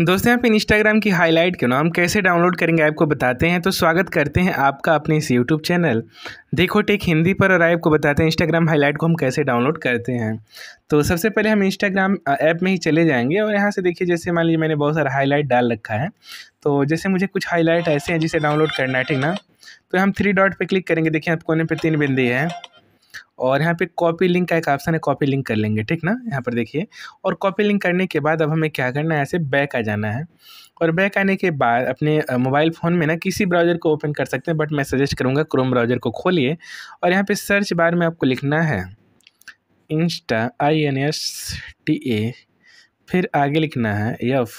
दोस्तों यहाँ पे इंस्टाग्राम की हाईलाइट के ना हम कैसे डाउनलोड करेंगे ऐप को बताते हैं तो स्वागत करते हैं आपका अपने इस यूट्यूब चैनल देखो टेक हिंदी पर और ऐप को बताते हैं इंस्टाग्राम हाईलाइट को हम कैसे डाउनलोड करते हैं तो सबसे पहले हम इंस्टाग्राम ऐप में ही चले जाएंगे और यहाँ से देखिए जैसे मान लीजिए मैंने बहुत सारा हाईलाइट डाल रखा है तो जैसे मुझे कुछ हाईलाइट ऐसे हैं जिसे डाउनलोड करना है ठीक ना तो हम थ्री डॉट पर क्लिक करेंगे देखिए आप कोने पर तीन बिंदी है और यहाँ पे कॉपी लिंक का एक ऑप्शन है कॉपी लिंक कर लेंगे ठीक ना यहाँ पर देखिए और कॉपी लिंक करने के बाद अब हमें क्या करना है ऐसे बैक आ जाना है और बैक आने के बाद अपने मोबाइल फ़ोन में ना किसी ब्राउज़र को ओपन कर सकते हैं बट मैं सजेस्ट करूँगा क्रोम ब्राउज़र को खोलिए और यहाँ पर सर्च बार में आपको लिखना है insta I N S T A फिर आगे लिखना है F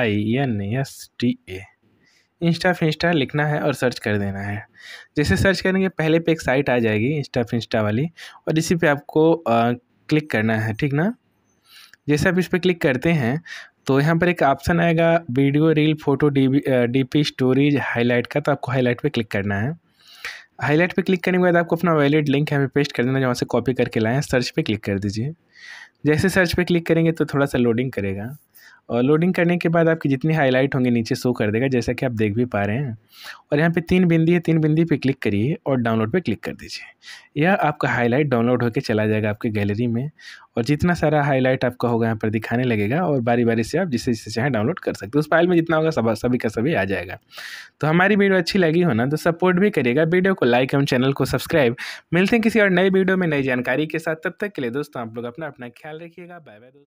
I N S T A insta finsta लिखना है और सर्च कर देना है जैसे सर्च करेंगे पहले पे एक साइट आ जाएगी इंस्टा फिंस्टा वाली और इसी पे आपको आ, क्लिक करना है ठीक ना जैसे आप इस पर क्लिक करते हैं तो यहाँ पर एक ऑप्शन आएगा video reel photo D P storage highlight का तो आपको हाईलाइट पर क्लिक करना है हाईलाइट पे क्लिक करने के बाद आपको अपना वैलिड लिंक यहाँ पे पेस्ट कर देना जहाँ से कॉपी करके लाएँ सर्च पे क्लिक कर दीजिए जैसे सर्च पे क्लिक करेंगे तो थोड़ा सा लोडिंग करेगा और लोडिंग करने के बाद आपकी जितनी हाईलाइट होंगे नीचे शो कर देगा जैसा कि आप देख भी पा रहे हैं और यहाँ पे तीन बिंदी है तीन बिंदी पे क्लिक करिए और डाउनलोड पे क्लिक कर दीजिए यह आपका हाईलाइट डाउनलोड होकर चला जाएगा आपके गैलरी में और जितना सारा हाईलाइट आपका होगा यहाँ पर दिखाने लगेगा और बारी बारी से आप जिसे जिसे चाहें डाउनलोड कर सकते हो उस फाइल में जितना होगा सब सभी का सभी आ जाएगा तो हमारी वीडियो अच्छी लगी हो ना तो सपोर्ट भी करिएगा वीडियो को लाइक एवं चैनल को सब्सक्राइब मिलते हैं किसी और नई वीडियो में नई जानकारी के साथ तब तक के लिए दोस्तों आप लोग अपना अपना ख्याल रखिएगा बाय बाय